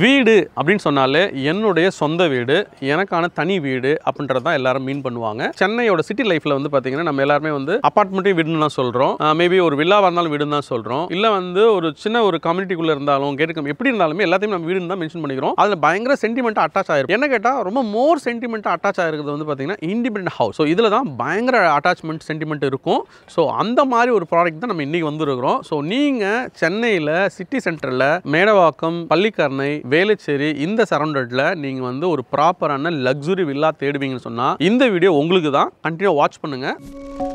வீடு அப்படின்னு சொன்னாலே என்னுடைய சொந்த வீடு எனக்கான தனி வீடு அப்படின்றது தான் எல்லாரும் மீன் பண்ணுவாங்க சென்னையோட சிட்டி லைஃப்பில் வந்து பார்த்தீங்கன்னா நம்ம எல்லாருமே வந்து அப்பார்ட்மெண்ட்டையும் வீடுன்னு தான் சொல்கிறோம் மேபி ஒரு வில்லாவாக இருந்தாலும் வீடுன்னு தான் சொல்கிறோம் இல்லை வந்து ஒரு சின்ன ஒரு கம்யூனிட்டிக்குள்ளே இருந்தாலும் கேட்டுக்கம் எப்படி இருந்தாலுமே எல்லாத்தையும் நம்ம வீடுன்னு தான் மென்ஷன் பண்ணிக்கிறோம் அதில் பயங்கர சென்டிமெண்ட்டாக அட்டாச் ஆயிருக்கும் என்ன கேட்டால் ரொம்ப மோர் சென்டிமெண்ட்டாக அட்டாச் ஆயிருக்கிறது வந்து பார்த்தீங்கன்னா இண்டிபெண்ட் ஹவுஸ் ஸோ இதில் தான் பயங்கர அட்டாச்மெண்ட் சென்டிமெண்ட் இருக்கும் ஸோ அந்த மாதிரி ஒரு ப்ராடக்ட் தான் நம்ம இன்றைக்கி வந்துருக்கிறோம் ஸோ நீங்கள் சென்னையில் சிட்டி சென்டரில் மேடவாக்கம் பள்ளிக்கரணை வேலைச்சேரி இந்த சரௌண்டட்ல நீங்கள் வந்து ஒரு ப்ராப்பரான லக்ஸுரி வில்லா தேடுவீங்கன்னு சொன்னால் இந்த வீடியோ உங்களுக்கு தான் கண்டினியூ வாட்ச் பண்ணுங்கள்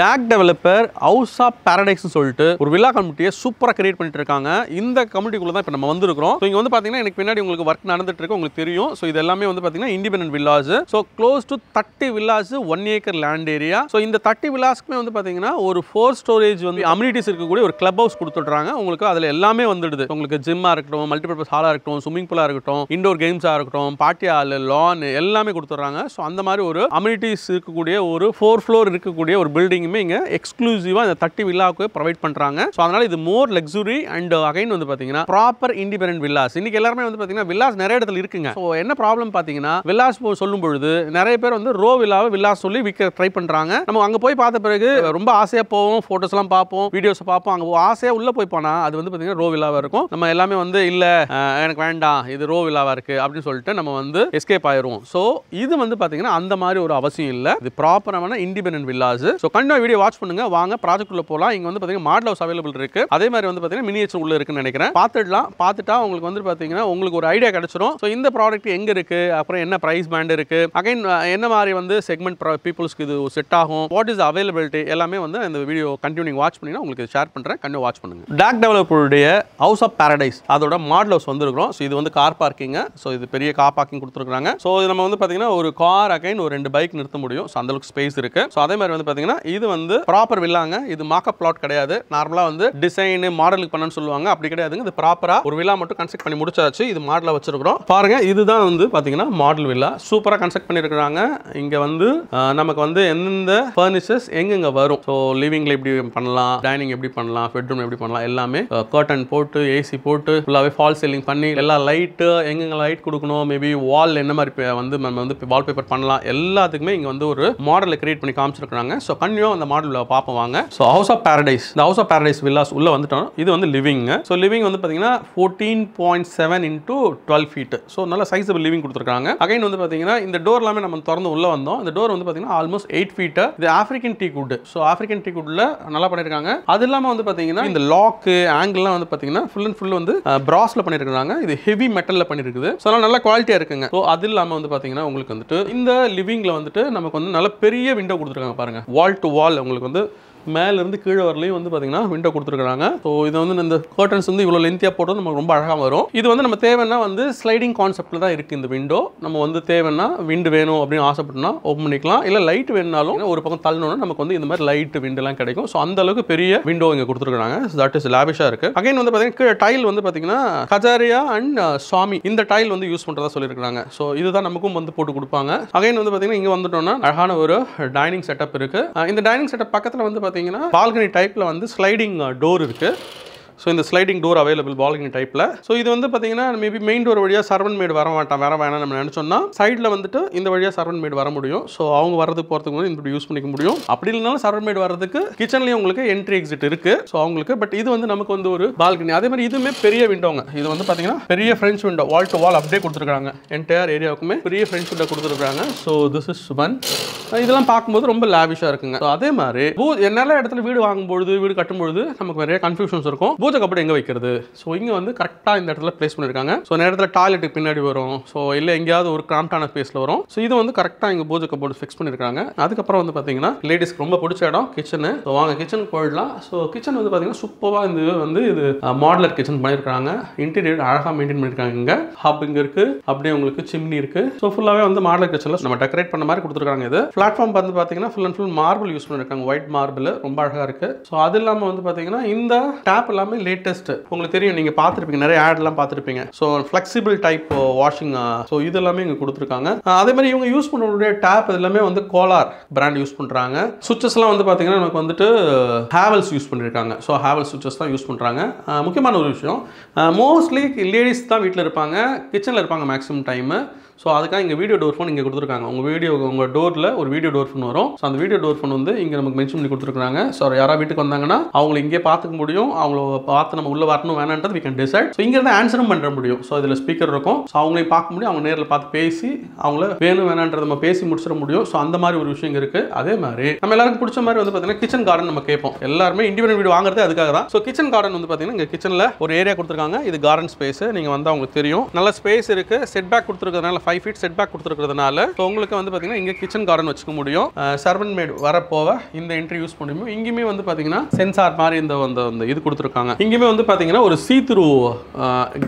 டேக் டெவலப்பர் ஹவுஸ் ஆஃப் பேரடைஸ்னு சொல்லிட்டு ஒரு விழா கம்யூனிட்டியை சூப்பராக கிரியேட் பண்ணிட்டு இருக்காங்க இந்த கம்யூனிட்டிக்குள்ள தான் இப்போ நம்ம வந்திருக்கிறோம் ஸோ இங்கே வந்து பார்த்தீங்கன்னா எனக்கு பின்னாடி உங்களுக்கு ஒர்க் நடந்துட்டு உங்களுக்கு தெரியும் ஸோ இது எல்லாமே வந்து பார்த்தீங்கன்னா independent villas so close to thirty villas one acre land area so இந்த தேர்ட்டி வில்லாஸ்க்குமே வந்து பார்த்தீங்கன்னா ஒரு ஃபோர் ஸ்டோரேஜ் வந்து அம்யூனிட்டிஸ் இருக்கக்கூடிய ஒரு கிளப் ஹவுஸ் கொடுத்துட்றாங்க உங்களுக்கு அதில் எல்லாமே வந்துடுது உங்களுக்கு ஜிம்மாக இருக்கட்டும் மல்டிபர்பஸ் ஹாலாக இருக்கட்டும் ஸ்விமிங் பூலாக இருக்கட்டும் இண்டோர் கேம்ஸாக இருக்கட்டும் பாட்டி ஹால் லான் எல்லாமே கொடுத்துட்றாங்க ஸோ அந்த மாதிரி ஒரு அம்யூனிட்டிஸ் இருக்கக்கூடிய ஒரு ஃபோர் ஃப்ளோர் இருக்கக்கூடிய ஒரு பில்டிங் எல்லாத்தையுமே இங்கே எக்ஸ்க்ளூசிவாக இந்த தட்டி வில்லாவுக்கு ப்ரொவைட் பண்ணுறாங்க ஸோ அதனால் இது மோர் லக்ஸுரி அண்ட் அகைன் வந்து பார்த்தீங்கன்னா ப்ராப்பர் இண்டிபெண்ட் வில்லாஸ் இன்றைக்கி எல்லாருமே வந்து பார்த்தீங்கன்னா வில்லாஸ் நிறைய இடத்துல இருக்குங்க ஸோ என்ன ப்ராப்ளம் பார்த்தீங்கன்னா வில்லாஸ் சொல்லும் பொழுது நிறைய பேர் வந்து ரோ வில்லாவை வில்லாஸ் சொல்லி விற்க ட்ரை பண்ணுறாங்க நம்ம அங்கே போய் பார்த்த பிறகு ரொம்ப ஆசையாக போவோம் ஃபோட்டோஸ்லாம் பார்ப்போம் வீடியோஸ் பார்ப்போம் அங்கே ஆசையாக உள்ளே போய் போனால் அது வந்து பார்த்தீங்கன்னா ரோ வில்லாவாக இருக்கும் நம்ம எல்லாமே வந்து இல்லை எனக்கு வேண்டாம் இது ரோ வில்லாவாக இருக்குது அப்படின்னு சொல்லிட்டு நம்ம வந்து எஸ்கேப் ஆயிடுவோம் ஸோ இது வந்து பார்த்தீங்கன்னா அந்த மாதிரி ஒரு அவசியம் இல்லை இது ப்ராப்பரான இண்டிபெண்ட் வில்லாஸ் ஸோ கண்டிப்பாக இன்னும் வீடியோ வாட்ச் பண்ணுங்க வாங்க ப்ராஜெக்ட் உள்ள போகலாம் இங்கே வந்து பார்த்தீங்கன்னா மாடல் ஹவுஸ் அவைலபிள் இருக்கு அதே மாதிரி வந்து பார்த்தீங்கன்னா மினியேச்சர் உள்ள இருக்குன்னு நினைக்கிறேன் பாத்துடலாம் பார்த்துட்டா உங்களுக்கு வந்து பார்த்தீங்கன்னா உங்களுக்கு ஒரு ஐடியா கிடைச்சிரும் ஸோ இந்த ப்ராடக்ட் எங்கே இருக்கு அப்புறம் என்ன ப்ரைஸ் பேண்ட் இருக்கு அகைன் என்ன மாதிரி வந்து செக்மெண்ட் பீப்புள்ஸ்க்கு இது செட் ஆகும் வாட் இஸ் அவைலபிலிட்டி எல்லாமே வந்து இந்த வீடியோ கண்டினியூ வாட்ச் பண்ணினா உங்களுக்கு ஷேர் பண்ணுறேன் கண்டினியூ வாட்ச் பண்ணுங்க டாக் டெவலப்பருடைய ஹவுஸ் ஆஃப் பேரடைஸ் அதோட மாடல் ஹவுஸ் வந்துருக்கிறோம் ஸோ இது வந்து கார் பார்க்கிங் ஸோ இது பெரிய கார் பார்க்கிங் கொடுத்துருக்காங்க ஸோ நம்ம வந்து பார்த்தீங்கன்னா ஒரு கார் அகைன் ஒரு ரெண்டு பைக் நிறுத்த முடியும் ஸோ அளவுக்கு ஸ்பேஸ் இருக்கு ஸோ அதே மாதிரி வந்து பார்த்தீங்கன்னா இது வந்து ப்ராப்பர் வில்லாங்க இது மாக்கப் பிளாட் கிடையாது நார்மலாக வந்து டிசைன் மாடலுக்கு பண்ணனு சொல்லுவாங்க அப்படி கிடையாதுங்க இது ப்ராப்பராக ஒரு வில்லா மட்டும் கன்ஸ்ட்ரக்ட் பண்ணி முடிச்சாச்சு இது மாடலில் வச்சிருக்கிறோம் பாருங்க இதுதான் வந்து பார்த்தீங்கன்னா மாடல் வில்லா சூப்பராக கன்ஸ்ட்ரக்ட் பண்ணியிருக்கிறாங்க இங்கே வந்து நமக்கு வந்து எந்தெந்த ஃபர்னிச்சர்ஸ் எங்கெங்க வரும் ஸோ லிவிங்ல எப்படி பண்ணலாம் டைனிங் எப்படி பண்ணலாம் பெட்ரூம் எப்படி பண்ணலாம் எல்லாமே கர்டன் போட்டு ஏசி போட்டு ஃபுல்லாகவே ஃபால் சீலிங் பண்ணி எல்லா லைட்டு எங்கெங்க லைட் கொடுக்கணும் மேபி வால் என்ன மாதிரி வந்து நம்ம வந்து வால்பேப்பர் பண்ணலாம் எல்லாத்துக்குமே இங்கே வந்து ஒரு மாடல் கிரியேட் பண்ணி காமிச்சிருக்கிறாங்க ஸோ கண்டினியூ அந்த மாடலில் பார்ப்போம் வாங்க ஸோ ஹவுஸ் ஆஃப் பேரடைஸ் இந்த ஹவுஸ் ஆஃப் பேரடைஸ் வில்லாஸ் உள்ள வந்துட்டோம் இது வந்து லிவிங் ஸோ லிவிங் வந்து பார்த்தீங்கன்னா fourteen point seven into twelve feet so நல்ல சைஸபிள் லிவிங் கொடுத்துருக்காங்க அகைன் வந்து பார்த்தீங்கன்னா இந்த டோர் எல்லாமே நம்ம திறந்து உள்ளே வந்தோம் இந்த டோர் வந்து பார்த்தீங்கன்னா ஆல்மோஸ்ட் எயிட் ஃபீட் இது African teak wood so African teak குட்ல நல்லா பண்ணியிருக்காங்க அது இல்லாமல் வந்து பார்த்தீங்கன்னா இந்த லாக்கு ஆங்கிள்லாம் வந்து பார்த்தீங்கன்னா ஃபுல் அண்ட் ஃபுல் வந்து பிராஸ்ல பண்ணியிருக்காங்க இது ஹெவி மெட்டலில் பண்ணியிருக்குது ஸோ அதனால் நல்லா குவாலிட்டியாக இருக்குங்க ஸோ அது இல்லாமல் வந்து பார்த்தீங்கன்னா உங்களுக்கு வந்துட்டு இந்த லிவிங்ல வந்துட்டு நமக்கு வந்து நல்ல பெரிய விண்டோ கொடுத்துருக்காங்க பாருங்க வால் டு டு வால் உங்களுக்கு வந்து மேலேருந்து கீழே வரலையும் வந்து பார்த்தீங்கன்னா விண்டோ கொடுத்துருக்குறாங்க ஸோ இது வந்து இந்த கர்டன்ஸ் வந்து இவ்வளோ லென்த்தியாக போட்டது நமக்கு ரொம்ப அழகாக வரும் இது வந்து நம்ம தேவைன்னா வந்து ஸ்லைடிங் கான்செப்ட்டில் தான் இருக்குது இந்த விண்டோ நம்ம வந்து தேவைன்னா விண்டு வேணும் அப்படின்னு ஆசைப்பட்டோம்னா ஓப்பன் பண்ணிக்கலாம் இல்லை லைட் வேணாலும் ஒரு பக்கம் தள்ளணும்னா நமக்கு வந்து இந்த மாதிரி லைட் விண்டுலாம் கிடைக்கும் ஸோ அந்த அளவுக்கு பெரிய விண்டோ இங்கே கொடுத்துருக்காங்க தட் இஸ் லேபிஷாக இருக்குது அகைன் வந்து பார்த்தீங்கன்னா டைல் வந்து பார்த்தீங்கன்னா கஜாரியா அண்ட் uh, சுவாமி இந்த டைல் வந்து யூஸ் பண்ணுறதா சொல்லியிருக்காங்க ஸோ இதுதான் நமக்கும் வந்து போட்டு கொடுப்பாங்க அகைன் வந்து பார்த்தீங்கன்னா இங்கே வந்துட்டோம்னா அழகான ஒரு டைனிங் செட்டப் இருக்குது இந்த டைனிங் செட்டப் பக்கத்தில் வந்து பார்த்தீங்கன்னா பார்த்தீங்கன்னா பால்கனி டைப்பில் வந்து ஸ்லைடிங் டோர் இருக்குது ஸோ இந்த ஸ்லைடிங் டோர் அவைலபிள் பால்கனி டைப்பில் ஸோ இது வந்து பார்த்தீங்கன்னா மேபி மெயின் டோர் வழியாக சர்வன் மேடு வர மாட்டான் வர வேணாம் நம்ம நினச்சோம்னா சைடில் வந்துட்டு இந்த வழியாக சர்வன் மேடு வர முடியும் ஸோ அவங்க வரதுக்கு போகிறதுக்கு வந்து இப்படி யூஸ் பண்ணிக்க முடியும் அப்படி இல்லைனாலும் சர்வன் மேடு வரதுக்கு கிச்சன்லேயும் உங்களுக்கு என்ட்ரி எக்ஸிட் இருக்குது ஸோ அவங்களுக்கு பட் இது வந்து நமக்கு வந்து ஒரு பால்கனி அதே மாதிரி இதுவுமே பெரிய விண்டோங்க இது வந்து பார்த்தீங்கன்னா பெரிய French window wall to wall அப்படியே கொடுத்துருக்காங்க என்டையர் ஏரியாவுக்குமே பெரிய ஃப்ரெண்ட்ஸ் விண்டோ கொடுத்துருக்காங்க ஸோ திஸ் இஸ் சுமன் இதெல்லாம் பார்க்கும்போது ரொம்ப லேவிஷாக இருக்குங்க அதே மாதிரி என்னால் இடத்துல வீடு வாங்கும்பொழுது வீடு கட்டும்பொழுது நமக்கு நிறைய கன்ஃபியூஷன்ஸ் இருக்கும் பூஜை கப்படை எங்கே வைக்கிறது ஸோ இங்கே வந்து கரெக்டாக இந்த இடத்துல பிளேஸ் பண்ணியிருக்காங்க ஸோ இந்த இடத்துல டாய்லெட்டுக்கு பின்னாடி வரும் ஸோ இல்லை எங்கேயாவது ஒரு கிராம்டான ஸ்பேஸில் வரும் ஸோ இது வந்து கரெக்டாக இங்கே பூஜை கப்போர்டு ஃபிக்ஸ் பண்ணியிருக்காங்க அதுக்கப்புறம் வந்து பார்த்தீங்கன்னா லேடிஸ்க்கு ரொம்ப பிடிச்ச இடம் கிச்சனு ஸோ வாங்க கிச்சன் போயிடலாம் ஸோ கிச்சன் வந்து பார்த்தீங்கன்னா சூப்பராக இந்த வந்து இது மாடலர் கிச்சன் பண்ணியிருக்காங்க இன்டீரியர் அழகாக மெயின்டைன் பண்ணியிருக்காங்க இங்கே ஹப் இங்கே இருக்குது அப்படியே உங்களுக்கு சிம்னி இருக்குது ஸோ ஃபுல்லாகவே வந்து மாடலர் கிச்சனில் நம்ம டெக்கரேட் பண்ண மாதிரி கொடுத்துருக்காங்க இது பிளாட்ஃபார்ம் வந்து பார்த்தீங்கன்னா full and full marble use பண்ணியிருக்காங்க ஒயிட் மார்பிள் ரொம்ப அழகாக இருக்குது ஸோ அது இல்லாமல் வந்து பார்த்தீங்கன்னா இந்த டேப் எல்லாமே எல்லாமே லேட்டஸ்ட் உங்களுக்கு தெரியும் நீங்கள் பார்த்துருப்பீங்க நிறைய ஆட்லாம் பார்த்துருப்பீங்க so flexible type washing uh, so uh, இது எல்லாமே இங்கே கொடுத்துருக்காங்க uh, அதே மாதிரி இவங்க யூஸ் பண்ணக்கூடிய டேப் எல்லாமே வந்து கோலார் பிராண்ட் யூஸ் பண்ணுறாங்க எல்லாம் வந்து பாத்தீங்கன்னா நமக்கு வந்துட்டு ஹேவல்ஸ் யூஸ் பண்ணியிருக்காங்க ஸோ ஹேவல் சுவிச்சஸ் தான் யூஸ் பண்ணுறாங்க முக்கியமான ஒரு விஷயம் மோஸ்ட்லி லேடிஸ் தான் வீட்டில் இருப்பாங்க கிச்சனில் இருப்பாங்க மேக்ஸிமம் டைமு ஸோ அதுக்காக இங்கே வீடியோ டோர் ஃபோன் இங்கே கொடுத்துருக்காங்க உங்கள் வீடியோ உங்கள் டோரில் ஒரு வீடியோ டோர் ஃபோன் வரும் ஸோ அந்த வீடியோ டோர் ஃபோன் வந்து இங்கே நமக்கு மென்ஷன் பண்ணி கொடுத்துருக்காங்க ஸோ யாராவது வீட்டுக்கு வந்தாங்கன்னா அவங்களை இங்கே பார்த்துக்க முடியும் அவங்கள பார்த்து நம்ம உள்ளே வரணும் வேணான்றது வி கேன் டிசைட் ஸோ இங்கே இருந்து ஆன்சரும் பண்ணுற முடியும் ஸோ இதில் ஸ்பீக்கர் இருக்கும் ஸோ அவங்களையும் பார்க்க முடியும் அவங்க நேரில் பார்த்து பேசி அவங்கள வேணும் வேணான்றத நம்ம பேசி முடிச்சிட முடியும் ஸோ அந்த மாதிரி ஒரு விஷயம் இருக்குது அதே மாதிரி நம்ம எல்லாருக்கும் பிடிச்ச மாதிரி வந்து பார்த்தீங்கன்னா கிச்சன் கார்டன் நம்ம கேட்போம் எல்லாருமே இண்டிவிஜுவல் வீடு வாங்குறது அதுக்காக தான் ஸோ கிச்சன் கார்டன் வந்து பார்த்தீங்கன்னா இங்கே கிச்சனில் ஒரு ஏரியா கொடுத்துருக்காங்க இது கார்டன் ஸ்பேஸ் நீங்கள் வந்து அவங்களுக்கு தெரியும் நல்ல ஸ்பேஸ் இருக்குது செட் பேக் கொடுத்துருக்கிறதுனால ஃபைவ் ஃபீட் செட் பேக் கொடுத்துருக்கிறதுனால ஸோ உங்களுக்கு வந்து பார்த்தீங்கன்னா இங்கே கிச்சன் கார்டன் வச்சுக்க முடியும் சர்வன் மேட் வரப்போவ இந்த என்ட்ரி யூஸ் பண்ணி இங்கேயுமே வந்து பார்த்தீங்கன்னா சென்சார் மாதிரி இந்த அந்த இது கொடுத்துருக்காங்க இங்கேயுமே வந்து பார்த்தீங்கன்னா ஒரு சீத்ரு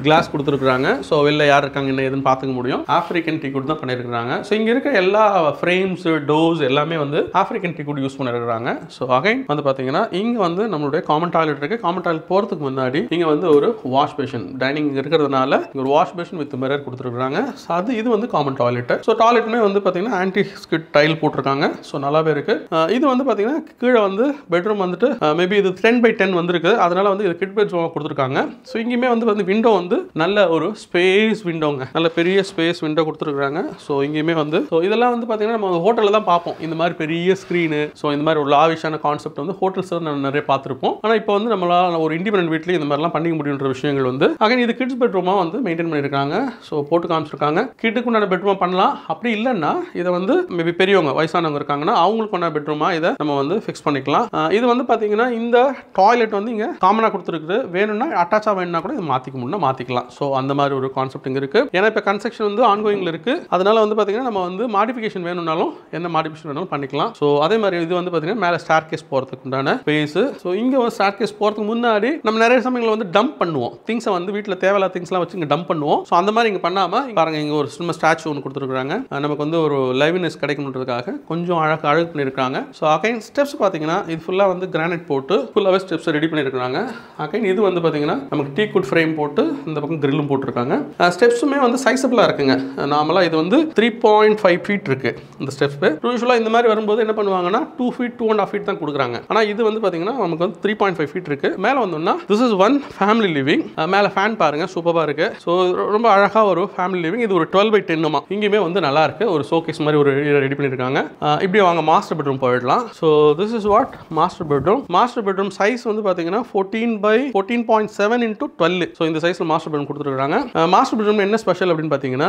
கிளாஸ் கொடுத்துருக்குறாங்க ஸோ வெளில யார் இருக்காங்க என்ன எதுன்னு பார்த்துக்க முடியும் ஆஃப்ரிக்கன் டீ குட் தான் பண்ணியிருக்கிறாங்க ஸோ இங்கே இருக்க எல்லா ஃப்ரேம்ஸ் டோர்ஸ் எல்லாமே வந்து ஆஃப்ரிக்கன் டீ குட் யூஸ் பண்ணியிருக்கிறாங்க ஸோ அகைன் வந்து பார்த்தீங்கன்னா இங்கே வந்து நம்மளுடைய காமன் டாய்லெட் இருக்குது காமன் டாய்லெட் போகிறதுக்கு முன்னாடி இங்கே வந்து ஒரு வாஷ் பேஷன் டைனிங் இருக்கிறதுனால ஒரு வாஷ் பேஷன் வித் மிரர் கொடுத்துருக்குறாங்க அது இது வந்து காமன் டாய்லெட்டு ஸோ டாய்லெட்டுமே வந்து பார்த்தீங்கன்னா ஆன்டி ஸ்கிட் டைல் போட்டிருக்காங்க ஸோ நல்லாவே இருக்கு இது வந்து பார்த்தீங்கன்னா கீழே வந்து பெட்ரூம் வந்துட்டு மேபி இது டென் பை டென் வந்துருக்கு அதனால் வந்து இது கிட் பெட்ரூம் கொடுத்துருக்காங்க ஸோ இங்கேயுமே வந்து வந்து விண்டோ வந்து நல்ல ஒரு ஸ்பேஸ் விண்டோங்க நல்ல பெரிய ஸ்பேஸ் விண்டோ கொடுத்துருக்காங்க ஸோ இங்கேயுமே வந்து ஸோ இதெல்லாம் வந்து பார்த்தீங்கன்னா நம்ம ஹோட்டலில் தான் பார்ப்போம் இந்த மாதிரி பெரிய ஸ்க்ரீனு ஸோ இந்த மாதிரி ஒரு லாவிஷான கான்செப்ட் வந்து ஹோட்டல்ஸ் நம்ம நிறைய பார்த்துருப்போம் ஆனால் இப்போ வந்து நம்மளால் ஒரு இண்டிபெண்ட் வீட்டிலையும் இந்த மாதிரிலாம் பண்ணிக்க முடியுன்ற விஷயங்கள் வந்து அகைன் இது கிட்ஸ் பெட்ரூமாக வந்து மெயின்டைன் பண்ணியிருக்காங்க ஸோ போட்டு காமிச்சிருக்காங்க கிட் ரெண்டுக்கு உண்டான பெட்ரூமாக பண்ணலாம் அப்படி இல்லைன்னா இதை வந்து மேபி பெரியவங்க வயசானவங்க இருக்காங்கன்னா அவங்களுக்கு உண்டான பெட்ரூமாக இதை நம்ம வந்து ஃபிக்ஸ் பண்ணிக்கலாம் இது வந்து பார்த்தீங்கன்னா இந்த டாய்லெட் வந்து இங்கே காமனாக கொடுத்துருக்குது வேணும்னா அட்டாச்சாக வேணும்னா கூட இது மாற்றிக்க முடியும்னா மாற்றிக்கலாம் ஸோ அந்த மாதிரி ஒரு கான்செப்ட் இங்கே இருக்குது ஏன்னா இப்போ கன்ஸ்ட்ரக்ஷன் வந்து ஆன்கோயிங்கில் இருக்குது அதனால் வந்து பார்த்தீங்கன்னா நம்ம வந்து மாடிஃபிகேஷன் வேணும்னாலும் என்ன மாடிஃபிகேஷன் வேணாலும் பண்ணிக்கலாம் ஸோ அதே மாதிரி இது வந்து பார்த்தீங்கன்னா மேலே ஸ்டார் கேஸ் போகிறதுக்கு உண்டான பேஸு ஸோ இங்கே வந்து ஸ்டார் கேஸ் போகிறதுக்கு முன்னாடி நம்ம நிறைய சமயங்களில் வந்து டம்ப் பண்ணுவோம் திங்ஸை வந்து வீட்டில் தேவையில்லாத திங்ஸ்லாம் வச்சு இங்கே டம்ப் பண்ணுவோம் ஸோ அந்த மாதிரி இங்கே பண்ணாமல் பாருங்கள் இங்கே ஒரு சிம் நம்ம ஸ்டாச்சு ஒன்று கொடுத்துருக்குறாங்க நமக்கு வந்து ஒரு லைவ்னஸ் கிடைக்கணுன்றதுக்காக கொஞ்சம் அழகு அழகு பண்ணியிருக்காங்க ஸோ அகைன் ஸ்டெப்ஸ் பார்த்தீங்கன்னா இது ஃபுல்லாக வந்து கிரானைட் போட்டு ஃபுல்லாகவே ஸ்டெப்ஸ் ரெடி பண்ணியிருக்காங்க அகைன் இது வந்து பார்த்தீங்கன்னா நமக்கு டீ குட் ஃப்ரேம் போட்டு இந்த பக்கம் கிரில்லும் போட்டிருக்காங்க ஸ்டெப்ஸுமே வந்து சைஸபிளாக இருக்குங்க நார்மலாக இது வந்து த்ரீ பாயிண்ட் ஃபைவ் ஃபீட் இருக்குது இந்த ஸ்டெப்ஸு யூஷுவலாக இந்த மாதிரி வரும்போது என்ன பண்ணுவாங்கன்னா two feet two and half feet தான் கொடுக்குறாங்க ஆனால் இது வந்து பார்த்தீங்கன்னா நமக்கு வந்து த்ரீ பாயிண்ட் ஃபைவ் ஃபீட் இருக்குது மேலே வந்தோம்னா this is one family living மேலே ஃபேன் பாருங்கள் சூப்பராக இருக்குது ஸோ ரொம்ப அழகாக ஒரு ஃபேமிலி லிவிங் இது ஒரு டுவெல் பை பை டென்னுமா இங்கேயுமே வந்து நல்லா இருக்கு ஒரு ஷோகேஸ் மாதிரி ஒரு ரெடி பண்ணியிருக்காங்க இப்படி வாங்க மாஸ்டர் பெட்ரூம் போயிடலாம் so this is what master bedroom master bedroom size வந்து பார்த்தீங்கன்னா fourteen by fourteen point seven into twelve so இந்த சைஸில் மாஸ்டர் பெட்ரூம் கொடுத்துருக்காங்க மாஸ்டர் பெட்ரூம் என்ன ஸ்பெஷல் அப்படின்னு பார்த்தீங்கன்னா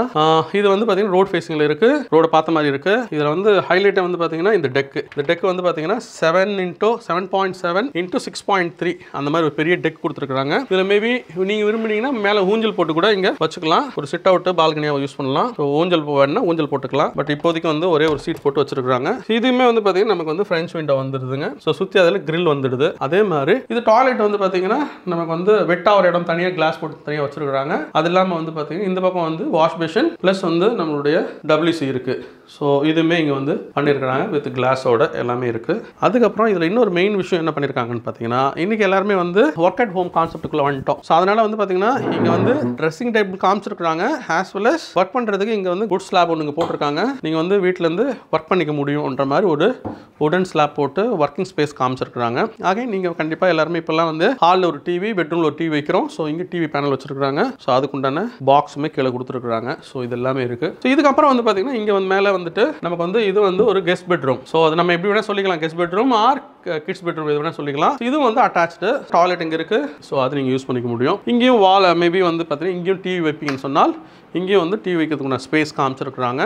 இது வந்து பார்த்தீங்கன்னா ரோட் ஃபேஸிங்கில் இருக்கு ரோட பார்த்த மாதிரி இருக்கு இதில் வந்து ஹைலைட்டை வந்து பார்த்தீங்கன்னா இந்த டெக் இந்த டெக் வந்து பார்த்தீங்கன்னா seven into seven point seven into six point three அந்த மாதிரி ஒரு பெரிய டெக் கொடுத்துருக்காங்க இதில் மேபி நீங்கள் விரும்புனீங்கன்னா மேலே ஊஞ்சல் போட்டு கூட இங்கே வச்சுக்கலாம் ஒரு சிட் அவுட் பால்கனியாக யூஸ் பண்ணலாம் பண்ணலாம் ஸோ ஊஞ்சல் வேணும்னா ஊஞ்சல் போட்டுக்கலாம் பட் இப்போதைக்கு வந்து ஒரே ஒரு சீட் போட்டு வச்சிருக்காங்க இதுவுமே வந்து பார்த்தீங்கன்னா நமக்கு வந்து ஃப்ரெஞ்ச் விண்டோ வந்துடுதுங்க ஸோ சுற்றி அதில் கிரில் வந்துடுது அதே மாதிரி இது டாய்லெட் வந்து பார்த்தீங்கன்னா நமக்கு வந்து வெட்டாக ஒரு இடம் தனியாக கிளாஸ் போட்டு தனியாக வச்சிருக்காங்க அது இல்லாமல் வந்து பார்த்தீங்கன்னா இந்த பக்கம் வந்து வாஷ் மிஷின் ப்ளஸ் வந்து நம்மளுடைய டபிள்யூசி இருக்குது ஸோ இதுவுமே இங்கே வந்து பண்ணியிருக்கிறாங்க வித் கிளாஸோட எல்லாமே இருக்குது அதுக்கப்புறம் இதில் இன்னொரு மெயின் விஷயம் என்ன பண்ணியிருக்காங்கன்னு பார்த்தீங்கன்னா இன்றைக்கி எல்லாருமே வந்து ஒர்க் அட் ஹோம் கான்செப்ட்டுக்குள்ளே வந்துட்டோம் ஸோ அதனால் வந்து பார்த்தீங்கன்னா இங்கே வந்து ட்ரெஸ்ஸிங் டேபிள் காமிச்சிருக்கிறாங்க ஆஸ் வெல் அஸ் ஒர்க் பண்ணுறதுக்கு இங்கே வந்து குட் ஸ்லாப் ஒன்று போட்டிருக்காங்க நீங்கள் வந்து வீட்டிலேருந்து ஒர்க் பண்ணிக்க முடியும்ன்ற மாதிரி ஒரு உடன் ஸ்லாப் போட்டு ஒர்க்கிங் ஸ்பேஸ் காமிச்சிருக்கிறாங்க ஆகே நீங்கள் கண்டிப்பாக எல்லாருமே இப்போல்லாம் வந்து ஹாலில் ஒரு டிவி பெட்ரூமில் ஒரு டிவி வைக்கிறோம் ஸோ இங்கே டிவி பேனல் வச்சிருக்காங்க ஸோ அதுக்குண்டான பாக்ஸுமே கீழே கொடுத்துருக்குறாங்க ஸோ இது எல்லாமே இருக்குது ஸோ இதுக்கப்புறம் வந்து பார்த்தீங்கன்னா இங்கே வந்து மேலே வந்துட்டு நமக்கு வந்து இது வந்து ஒரு கெஸ்ட் பெட்ரூம் ஸோ அது நம்ம எப்படி வேணால் சொல்லிக்கலாம் guest bedroom or kids bedroom எது வேணால் சொல்லிக்கலாம் இது வந்து அட்டாச்சு டாய்லெட் இங்கே இருக்குது ஸோ அது நீங்கள் யூஸ் பண்ணிக்க முடியும் இங்கேயும் வால் மேபி வந்து பார்த்தீங்கன்னா இங்கேயும் டிவி வைப்பீங்கன்னு சொன்னால் இங்கேயும் வந்து டிவி வைக்கிறதுக்குனா ஸ்பேஸ் காமிச்சிருக்கிறாங்க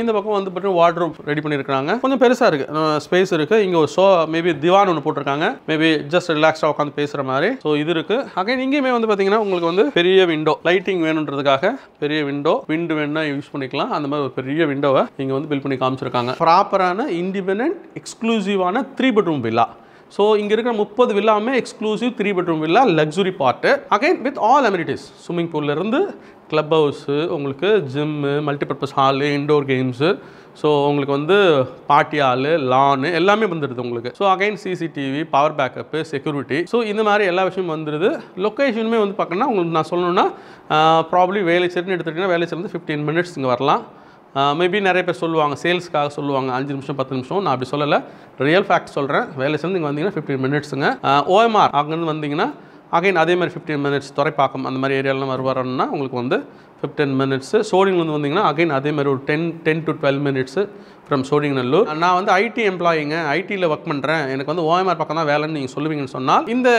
இந்த பக்கம் வந்து பார்த்தீங்கன்னா வாட்ரூம் ரெடி பண்ணியிருக்காங்க கொஞ்சம் பெருசாக இருக்குது ஸ்பேஸ் இருக்குது இங்கே ஒரு ஷோ மேபி திவான் ஒன்று போட்டிருக்காங்க மேபி ஜஸ்ட் ரிலாக்ஸாக உட்காந்து பேசுகிற மாதிரி ஸோ இது இருக்குது அகைன் இங்கேயுமே வந்து பார்த்தீங்கன்னா உங்களுக்கு வந்து பெரிய விண்டோ லைட்டிங் வேணுன்றதுக்காக பெரிய விண்டோ விண்டு வேணும்னா யூஸ் பண்ணிக்கலாம் அந்த மாதிரி ஒரு பெரிய விண்டோவை இங்கே வந்து பில் பண்ணி காமிச்சிருக்காங்க ப்ராப்பரான இண்டிபெண்ட் எக்ஸ்க்ளூசிவான த்ரீ பெட்ரூம் பில் ஸோ இங்கே இருக்கிற முப்பது வில்லாமே exclusive three bedroom villa luxury part again with all amenities swimming பூல்லேருந்து கிளப் ஹவுஸு உங்களுக்கு gym multipurpose hall indoor games so உங்களுக்கு வந்து பாட்டி ஆள் லானு எல்லாமே வந்துடுது உங்களுக்கு so again CCTV power backup security so இந்த மாதிரி எல்லா விஷயமும் வந்துடுது லொக்கேஷனுமே வந்து பார்க்கணுன்னா உங்களுக்கு நான் சொல்லணுன்னா ப்ராப்ளி வேலை எடுத்துகிட்டிங்கன்னா வேலை சேர்ந்து ஃபிஃப்டீன் மினிட்ஸ் இங்கே வரலாம் மேபி நிறைய பேர் சொல்லுவாங்க சேல்ஸ்க்காக சொல்லுவாங்க அஞ்சு நிமிஷம் பத்து நிமிஷம் நான் அப்படி சொல்லலை ரியல் ஃபேக்ட் சொல்கிறேன் வேலை சேர்ந்து இங்கே வந்தீங்கன்னா ஃபிஃப்டீன் மினிட்ஸுங்க ஓஎம்ஆர் அங்கேருந்து வந்தீங்கன்னா அகைன் அதே மாதிரி ஃபிஃப்டீன் மினிட்ஸ் துறைப்பாக்கம் அந்த மாதிரி ஏரியாலாம் வருவாருன்னா உங்களுக்கு வந்து ஃபிஃப்டீன் மினிட்ஸு வந்து வந்தீங்கன்னா அகைன் அதேமாதிரி ஒரு ten ten to twelve minutes from Nallur நான் வந்து ஐடி எம்ப்ளாயிங்க ஐடியில் ஒர்க் பண்ணுறேன் எனக்கு வந்து ஓஎம்ஆர் பக்கம் தான் வேலைன்னு நீங்கள் சொல்லுவீங்கன்னு சொன்னால் இந்த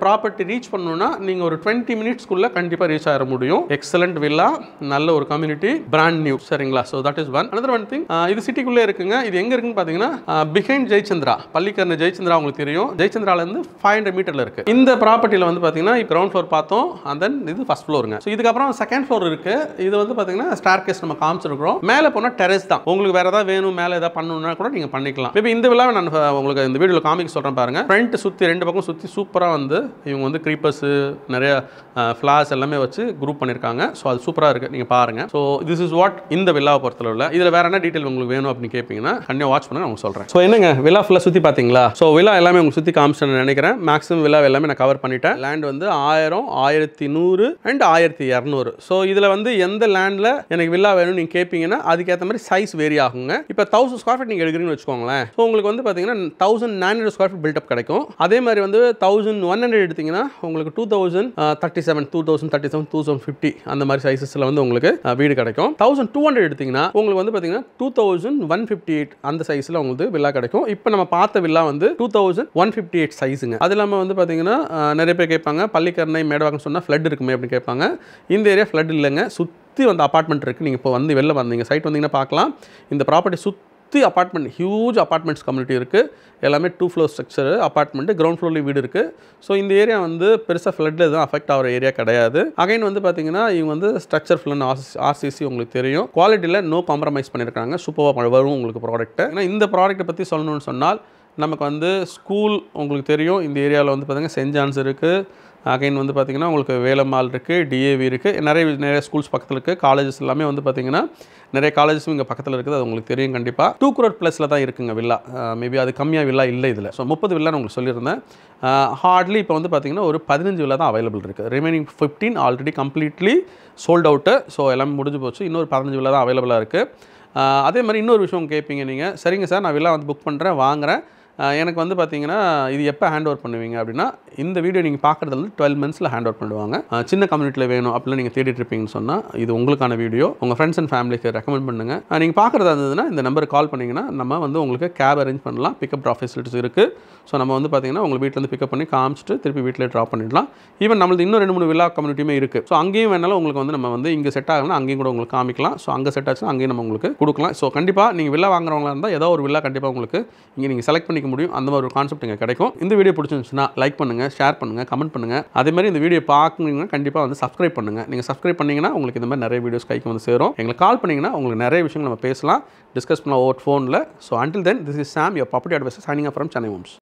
ப்ராப்பர்ட்டி ரீச் பண்ணணும்னா நீங்கள் ஒரு டுவெண்ட்டி மினிட்ஸ்க்குள்ளே கண்டிப்பாக ரீச் ஆகிட முடியும் எக்ஸலண்ட் வில்லா நல்ல ஒரு கம்யூனிட்டி பிராண்ட் நியூ சரிங்களா so that is one another one thing இது சிட்டிக்குள்ளே இருக்குங்க இது எங்கே இருக்குன்னு பார்த்தீங்கன்னா பிஹைண்ட் ஜெயச்சந்திரா பள்ளிக்கரண ஜெயச்சந்திரா உங்களுக்கு தெரியும் ஜெயச்சந்திராலேருந்து ஃபைவ் ஹண்ட்ரட் மீட்டரில் இருக்குது இந்த ப்ராப்பர்ட்டியில் வந்து பார்த்தீங்கன்னா கிரவுண்ட் ஃப்ளோர் பார்த்தோம் அண்ட் தென் இது ஃபஸ்ட் ஃப்ளோருங்க ஸோ இதுக்கப்புறம் செகண்ட் ஃப்ளோர் இருக்குது இருக்கு இது வந்து பார்த்தீங்கன்னா ஸ்டார் கேஸ் நம்ம காமிச்சிருக்கோம் மேலே போனால் டெரஸ் தான் உங்களுக்கு வேறு ஏதாவது வேணும் மேலே ஏதாவது பண்ணணும்னா கூட நீங்கள் பண்ணிக்கலாம் இப்போ இந்த விழாவை நான் உங்களுக்கு இந்த வீடியோவில் காமிக்க சொல்கிறேன் பாருங்க ஃப்ரண்ட் சுற்றி ரெண்டு பக்கம் சுற்றி சூப்பராக வந்து இவங்க வந்து க்ரீப்பர்ஸு நிறைய ஃப்ளார்ஸ் எல்லாமே வச்சு குரூப் பண்ணியிருக்காங்க ஸோ அது சூப்பராக இருக்குது நீங்கள் பாருங்கள் ஸோ திஸ் இஸ் வாட் இந்த விழாவை பொறுத்தளவில் இதில் வேறு என்ன டீட்டெயில் உங்களுக்கு வேணும் அப்படின்னு கேட்பீங்கன்னா கண்டிப்பாக வாட்ச் பண்ணுங்க நான் சொல்றேன் ஸோ என்னங்க விழா ஃபுல்லாக சுற்றி பார்த்தீங்களா ஸோ விழா எல்லாமே உங்களுக்கு சுற்றி காமிச்சேன்னு நினைக்கிறேன் மேக்ஸிமம் விழா எல்லாமே நான் கவர் பண்ணிட்டேன் லேண்ட் வந்து ஆயிரம் ஆயிரத்தி நூறு அண்ட் ஆயிரத்தி இரநூறு ஸோ இதில் வந்து எந்த லேண்டில் எனக்கு வில்லா வேணும்னு நீங்கள் கேட்பீங்கன்னா அதுக்கேற்ற மாதிரி சைஸ் வேரி ஆகுங்க இப்போ தௌசண்ட் ஸ்கொயர் ஃபீட் நீங்கள் எடுக்கிறீங்கன்னு வச்சுக்கோங்களேன் ஸோ உங்களுக்கு வந்து பார்த்தீங்கன்னா thousand nine hundred square feet built up கிடைக்கும் அதே மாதிரி வந்து தௌசண்ட் ஒன் ஹண்ட்ரட் எடுத்தீங்கன்னா உங்களுக்கு two thousand thirty seven two thousand thirty seven two thousand fifty அந்த மாதிரி சைஸஸில் வந்து உங்களுக்கு வீடு கிடைக்கும் தௌசண்ட் டூ ஹண்ட்ரட் எடுத்தீங்கன்னா உங்களுக்கு வந்து பார்த்தீங்கன்னா two thousand one fifty eight அந்த சைஸில் உங்களுக்கு வில்லா கிடைக்கும் இப்போ நம்ம பார்த்த வில்லா வந்து two thousand one fifty eight சைஸுங்க அது இல்லாமல் வந்து பார்த்தீங்கன்னா நிறைய பேர் கேட்பாங்க பள்ளிக்கரணை மேடவாக்கம் சொன்னால் ஃப்ளட் இருக்குமே அப்படின்னு கேட்பாங்க இந்த ஏரியா ஃப்ளட் இல்லைங்க சுற்றி வந்து அப்பார்ட்மெண்ட் இருக்குது நீங்கள் இப்போ வந்து வெளில வந்தீங்க சைட் வந்தீங்கன்னா பார்க்கலாம் இந்த ப்ராப்பர்ட்டி சுற்றி அப்பார்ட்மெண்ட் ஹியூஜ் அப்பார்ட்மெண்ட்ஸ் கம்யூனிட்டி இருக்குது எல்லாமே two floor structure apartment ground ஃப்ளோர்லேயும் வீடு இருக்குது ஸோ இந்த ஏரியா வந்து பெருசாக ஃப்ளட்டில் எதுவும் அஃபெக்ட் ஆகிற ஏரியா கிடையாது அகைன் வந்து பார்த்தீங்கன்னா இவங்க வந்து ஸ்ட்ரக்சர் ஃபில்னு ஆர்சிசி உங்களுக்கு தெரியும் குவாலிட்டியில் நோ காம்ப்ரமைஸ் பண்ணியிருக்காங்க சூப்பராக வரும் உங்களுக்கு ப்ராடக்ட்டு ஏன்னா இந்த ப்ராடக்ட்டை பற்றி சொல்லணும்னு சொன்னால் நமக்கு வந்து ஸ்கூல் உங்களுக்கு தெரியும் இந்த ஏரியாவில் வந்து பார்த்திங்கன்னா செஞ்சான்ஸ் இருக்குது அகைன் வந்து பார்த்திங்கன்னா உங்களுக்கு வேலம்மாள் இருக்குது டிஏவி இருக்குது நிறைய நிறைய ஸ்கூல்ஸ் பக்கத்தில் இருக்குது காலேஜஸ் எல்லாமே வந்து பார்த்திங்கன்னா நிறைய காலேஜஸும் இங்கே பக்கத்தில் இருக்குது அது உங்களுக்கு தெரியும் கண்டிப்பாக டூ குரோட் ப்ளஸில் தான் இருக்குங்க வில்லா மேபி அது கம்மியாக வில்லா இல்லை இதில் ஸோ முப்பது வில்லான்னு உங்களுக்கு சொல்லியிருந்தேன் ஹார்ட்லி இப்போ வந்து பார்த்திங்கன்னா ஒரு பதினஞ்சு வில்லா தான் அவைலபிள் இருக்குது remaining fifteen already completely sold out so எல்லாமே முடிஞ்சு போச்சு இன்னொரு பதினஞ்சு வில்லா தான் அவைலபிளாக இருக்குது அதே மாதிரி இன்னொரு விஷயம் கேட்பீங்க நீங்கள் சரிங்க சார் நான் வில்லா வந்து புக் பண்ணுறேன் வாங்குகிறேன் எனக்கு வந்து பார்த்தீங்கன்னா இது எப்போ ஹேண்ட் ஓவர் பண்ணுவீங்க அப்படின்னா இந்த வீடியோ நீங்கள் பார்க்குறது வந்து டுவெல் மந்த்ஸில் ஹேண்ட் ஓவர் பண்ணுவாங்க சின்ன கம்யூனிட்டியில் வேணும் அப்படின்னு நீங்கள் தேடிட்டு இருப்பீங்கன்னு சொன்னால் இது உங்களுக்கான வீடியோ உங்கள் ஃப்ரெண்ட்ஸ் அண்ட் ஃபேமிலிக்கு ரெக்கமெண்ட் பண்ணுங்கள் நீங்கள் பார்க்குறதா இருந்ததுன்னா இந்த நம்பருக்கு கால் பண்ணிங்கன்னா நம்ம வந்து உங்களுக்கு கேப் அரேஞ்ச் பண்ணலாம் பிக்கப் ட்ராப் ஃபெசிலிட்டிஸ் இருக்குது ஸோ நம்ம வந்து பார்த்தீங்கன்னா உங்கள் வீட்டிலேருந்து பிக்கப் பண்ணி காமிச்சிட்டு திருப்பி வீட்டில் ட்ராப் பண்ணிடலாம் ஈவன் நம்மளது இன்னும் ரெண்டு மூணு விழா கம்யூனிட்டியுமே இருக்குது ஸோ அங்கேயும் வேணாலும் உங்களுக்கு வந்து நம்ம வந்து இங்கே செட் ஆகலாம் அங்கேயும் கூட உங்களுக்கு காமிக்கலாம் ஸோ அங்கே செட் ஆச்சுன்னா அங்கேயும் நம்ம உங்களுக்கு கொடுக்கலாம் ஸோ கண்டிப்பாக நீங்கள் விழா வாங்குறவங்களா இருந்தால் ஏதோ ஒரு விழா கண்டிப்பாக உங்களுக்கு இங்கே நீங்கள் செலக்ட் பண்ணி சம்பாதிக்க முடியும் அந்த மாதிரி ஒரு கான்செப்ட் இங்கே கிடைக்கும் இந்த வீடியோ பிடிச்சிருந்துச்சுன்னா லைக் பண்ணுங்கள் ஷேர் பண்ணுங்கள் கமெண்ட் பண்ணுங்கள் அதே மாதிரி இந்த வீடியோ பார்க்குறீங்கன்னா கண்டிப்பாக வந்து சப்ஸ்கிரைப் பண்ணுங்கள் நீங்கள் சப்ஸ்கிரைப் பண்ணிங்கன்னா உங்களுக்கு இந்த மாதிரி நிறைய வீடியோஸ் கைக்கு வந்து சேரும் எங்களுக்கு கால் பண்ணிங்கன்னா உங்களுக்கு நிறைய விஷயங்கள் நம்ம பேசலாம் டிஸ்கஸ் பண்ணலாம் ஓவர் ஃபோனில் so until then this is Sam யோ property advice signing from Chennai Holmes